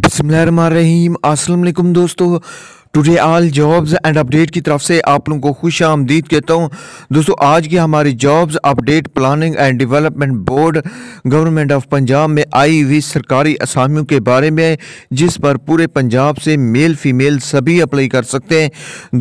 बिसमीम अस्सलाम वालेकुम दोस्तों today all jobs and update की तरफ से आप लोगों को खुश आमदीद कहता हूँ दोस्तों आज की हमारी jobs update planning and development board government of Punjab में आई हुई सरकारी असामियों के बारे में जिस पर पूरे पंजाब से मेल फीमेल सभी अप्लाई कर सकते हैं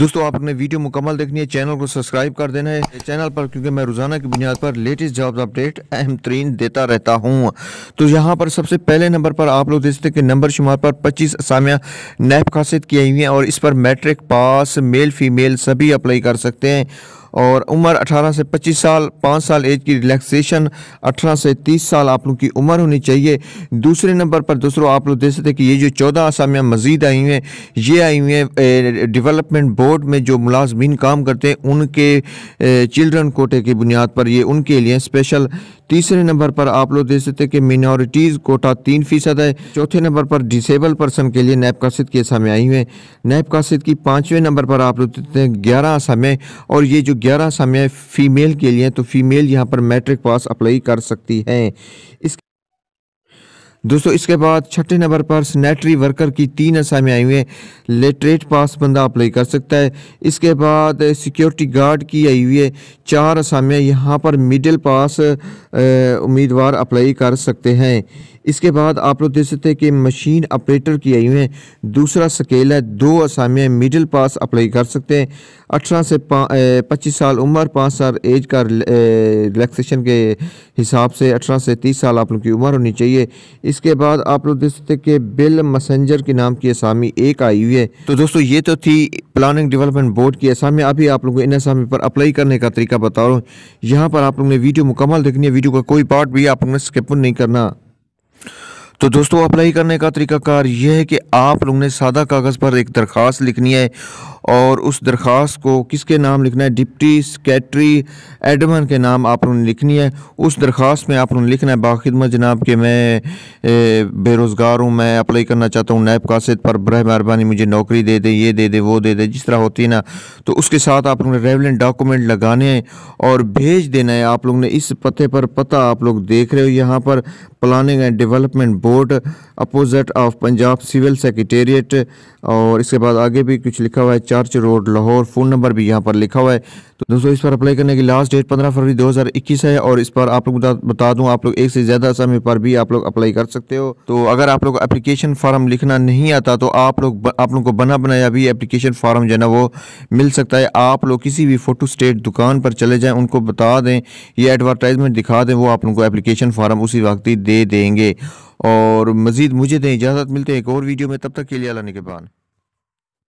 दोस्तों आपने वीडियो मुकम्मल देखनी है चैनल को सब्सक्राइब कर देना है चैनल पर क्योंकि मैं रोज़ाना की बुनियाद पर लेटेस्ट जॉब अपडेट अहम तरीन देता रहता हूँ तो यहाँ पर सबसे पहले नंबर पर आप लोग देखते हैं कि नंबर शुमार पर पच्चीस असामियाँ नैब खासित की हुई हैं और इस पर मैट्रिक पास मेल फीमेल सभी अप्लाई कर सकते हैं और उम्र 18 से 25 साल पाँच साल एज की रिलैक्सेशन 18 से 30 साल आप लोग की उम्र होनी चाहिए दूसरे नंबर पर दूसरों आप लोग देख सकते हैं कि ये जो चौदह आसामियाँ मजीद आई हुई हैं ये आई हुई हैं डेवलपमेंट बोर्ड में जो मुलाजमीन काम करते हैं उनके चिल्ड्रन कोटे की बुनियाद पर ये उनके लिए स्पेशल तीसरे नंबर पर आप लोग देख सकते हैं कि मिनोरिटीज कोटा तीन फीसद है चौथे नंबर पर डिसेबल पर्सन के लिए नैब कासिद की आसामें आई हुई हैं नैब कासिद की पाँचवें नंबर पर आप लोग देते हैं ग्यारह आसामें और ये जो ग्यारह आसामें फ़ीमेल के लिए तो फीमेल यहाँ पर मैट्रिक पास अप्लाई कर सकती हैं इस दोस्तों इसके बाद छठे नंबर पर सनेटरी वर्कर की तीन असामियाँ आई हुई हैं लेटरेट पास बंदा अप्लाई कर सकता है इसके बाद सिक्योरिटी गार्ड की आई हुई है चार असामियाँ यहाँ पर मिडिल पास उम्मीदवार अप्लाई कर सकते हैं इसके बाद आप लोग देख सकते हैं कि मशीन ऑपरेटर की आई हुई है दूसरा स्केल है दो असामियाँ मिडिल पास अप्लाई कर सकते हैं अठारह से पच्चीस साल उम्र पाँच साल एज का रिलैक्सेशन के हिसाब से अठारह से तीस साल आप लोग की उम्र होनी चाहिए इसके बाद आप लोग देख सकते कि बिल मसेंजर के नाम की असामी एक आई हुई है तो दोस्तों ये तो थी प्लानिंग डेवलपमेंट बोर्ड की असामी अभी आप लोगों को इन असामी पर अप्लाई करने का तरीका बता रहा हूँ यहाँ पर आप लोगों ने वीडियो मुकम्मल देखनी है वीडियो का कोई पार्ट भी आप लोगों ने स्किप नहीं करना तो दोस्तों अप्लाई करने का तरीकाकार यह है कि आप लोगों ने सादा कागज़ पर एक दरख्वास्त लिखनी है और उस दरख्वास्त को किसके नाम लिखना है डिप्टी सेक्रेटरी एडमन के नाम आप उन्होंने लिखनी है उस दरख्वास्त में आप उन्होंने लिखना है बाखिदमत जनाब कि मैं बेरोज़गार हूँ मैं अप्लाई करना चाहता हूँ नायब कासद पर बर मेहरबानी मुझे नौकरी दे दे ये दे दे वो दे दे जिस तरह होती है ना तो उसके साथ आप लोगों ने रेवलेंट डॉक्यूमेंट लगाने हैं और भेज देना है आप लोग ने इस पते पर पता आप लोग देख रहे हो यहाँ पर planning and development board opposite of Punjab civil secretariat और इसके बाद आगे भी कुछ लिखा हुआ है church road Lahore phone number भी यहाँ पर लिखा हुआ है तो दोस्तों इस पर अप्लाई करने की लास्ट डेट 15 फरवरी 2021 है और इस पर आप लोग बता दूं आप लोग एक से ज़्यादा समय पर भी आप लोग अप्लाई कर सकते हो तो अगर आप लोग अपलिकेशन फार्म लिखना नहीं आता तो आप लोग आप लोग को बना बनाया भी एप्लीकेशन फार्म जो है ना वो मिल सकता है आप लोग किसी भी फ़ोटो स्टेट दुकान पर चले जाएँ उनको बता दें या एडवर्टाइजमेंट दिखा दें वो आप लोग को एप्लीकेशन फार्म उसी वक्त ही दे देंगे और मज़ीद मुझे दें तो इजाज़त मिलते हैं एक और वीडियो में तब तक के लिए अल्लाह के